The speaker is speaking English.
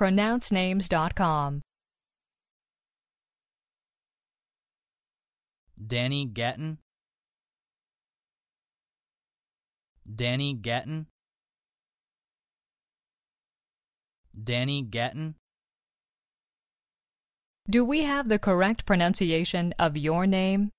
pronouncenames.com. Danny Gatton. Danny Gatton. Danny Gatton. Do we have the correct pronunciation of your name?